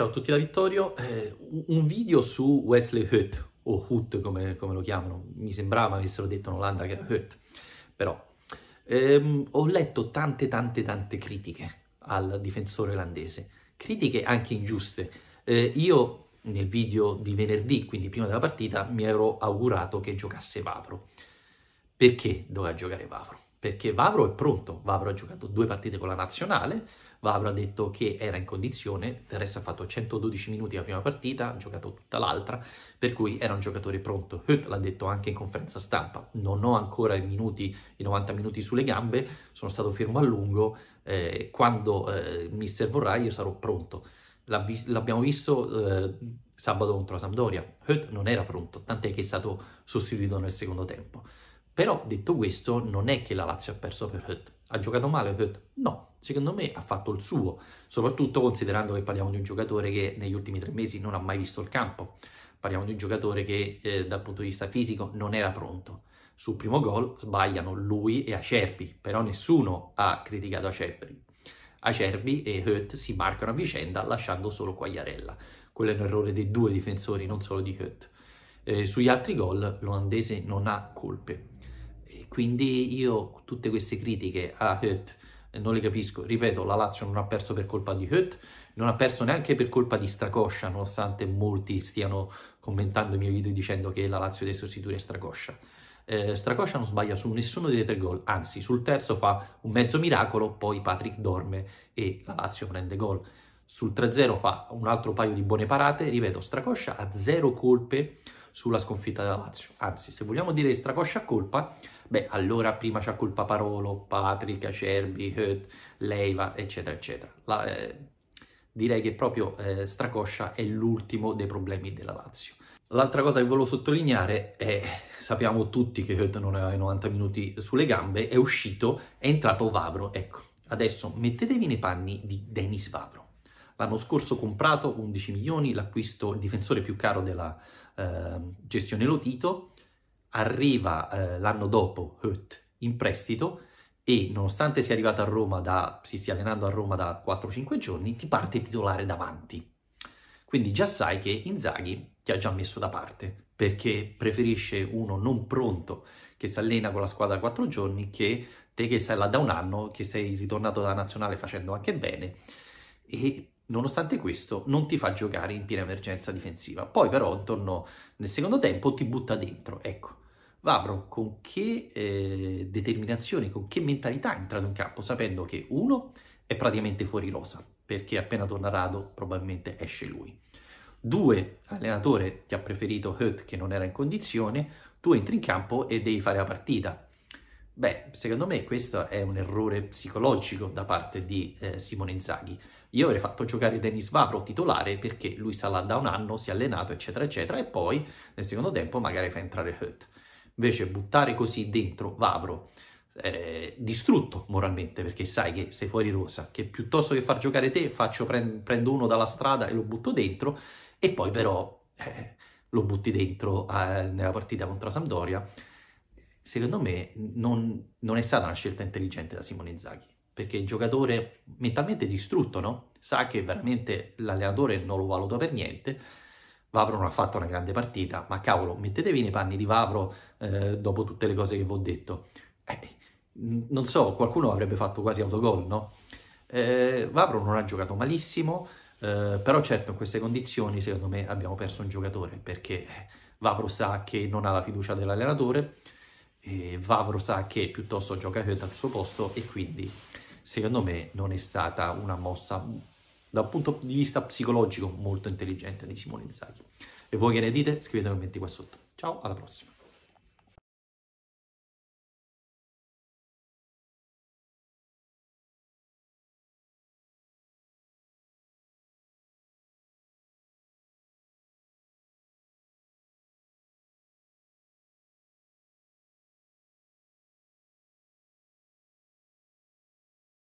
Ciao a tutti da Vittorio, eh, un video su Wesley Hutt, o Hutt come, come, lo chiamano, mi sembrava avessero detto in Olanda che era Hutt, però ehm, ho letto tante tante tante critiche al difensore olandese, critiche anche ingiuste. Eh, io nel video di venerdì, quindi prima della partita, mi ero augurato che giocasse Vavro. Perché doveva giocare Vavro? Perché Vavro è pronto, Vavro ha giocato due partite con la nazionale, Vavra ha detto che era in condizione, del ha fatto 112 minuti la prima partita, ha giocato tutta l'altra, per cui era un giocatore pronto. Hutt l'ha detto anche in conferenza stampa, non ho ancora i, minuti, i 90 minuti sulle gambe, sono stato fermo a lungo, eh, quando eh, mi servorà io sarò pronto. L'abbi- l'abbiamo visto eh, sabato contro la Sampdoria, Hutt non era pronto, tant'è che è stato sostituito nel secondo tempo. Però detto questo, non è che la Lazio ha perso per Hutt. Ha giocato male Hutt? No, secondo me ha fatto il suo, soprattutto considerando che parliamo di un giocatore che negli ultimi tre mesi non ha mai visto il campo, parliamo di un giocatore che eh, dal punto di vista fisico non era pronto. Sul primo gol sbagliano lui e Acerbi, però nessuno ha criticato Acerbi. Acerbi e Hurt si marcano a vicenda lasciando solo Quagliarella. Quello è un errore dei due difensori, non solo di Hurt. Eh, sugli altri gol l'olandese non ha colpe. E quindi io tutte queste critiche a Hurt eh, non le capisco. Ripeto, la Lazio non ha perso per colpa di Hutt, non ha perso neanche per colpa di Stracoscia, nonostante molti stiano commentando i miei video dicendo che la Lazio deve sostituire Stracoscia. Eh, Stracoscia non sbaglia su nessuno dei tre gol, anzi sul terzo fa un mezzo miracolo, poi Patrick dorme e la Lazio prende gol. Sul 3-0 fa un altro paio di buone parate, ripeto, Stracoscia ha zero colpe sulla sconfitta della Lazio. Anzi, se vogliamo dire Stracoscia ha colpa, Beh, allora prima c'ha colpa Parolo, Patrick, Acerbi, Hoet, Leiva, eccetera, eccetera. La, eh, direi che proprio eh, Stracoscia è l'ultimo dei problemi della Lazio. L'altra cosa che volevo sottolineare è, sappiamo tutti che Hoet non aveva i 90 minuti sulle gambe, è uscito, è entrato Vavro, ecco. Adesso mettetevi nei panni di Denis Vavro. L'anno scorso comprato 11 milioni, l'acquisto difensore più caro della eh, gestione Lotito, arriva eh, l'anno dopo Hutt in prestito e nonostante sia arrivato a Roma da, si stia allenando a Roma da 4-5 giorni, ti parte titolare davanti. Quindi già sai che Inzaghi ti ha già messo da parte, perché preferisce uno non pronto che si allena con la squadra da 4 giorni che te che sei là da un anno, che sei ritornato dalla nazionale facendo anche bene e nonostante questo non ti fa giocare in piena emergenza difensiva. Poi però intorno nel secondo tempo ti butta dentro, ecco. Vavro con che eh, determinazione, con che mentalità è entrato in campo, sapendo che uno è praticamente fuori rosa, perché appena torna Rado probabilmente esce lui. Due, allenatore ti ha preferito Hurt che non era in condizione, tu entri in campo e devi fare la partita, Beh, secondo me questo è un errore psicologico da parte di eh, Simone Inzaghi. Io avrei fatto giocare Denis Vavro titolare perché lui sta là da un anno, si è allenato, eccetera, eccetera, e poi nel secondo tempo magari fa entrare Hurt. Invece buttare così dentro Vavro, eh, distrutto moralmente, perché sai che sei fuori rosa, che piuttosto che far giocare te faccio, prendo uno dalla strada e lo butto dentro, e poi però eh, lo butti dentro eh, nella partita contro Sampdoria, secondo me non, non, è stata una scelta intelligente da Simone Inzaghi, perché il giocatore mentalmente distrutto, no? sa che veramente l'allenatore non lo valuta per niente, Vavro non ha fatto una grande partita, ma cavolo, mettetevi nei panni di Vavro eh, dopo tutte le cose che vi ho detto. Eh, non so, qualcuno avrebbe fatto quasi autogol, no? Eh, Vavro non ha giocato malissimo, eh, però certo in queste condizioni secondo me abbiamo perso un giocatore, perché Vavro sa che non ha la fiducia dell'allenatore, eh, Vavro sa che piuttosto gioca Hurt al suo posto e quindi secondo me non è stata una mossa dal punto di vista psicologico molto intelligente di Simone Inzaghi. E voi che ne dite? Scrivete nei commenti qua sotto. Ciao, alla prossima!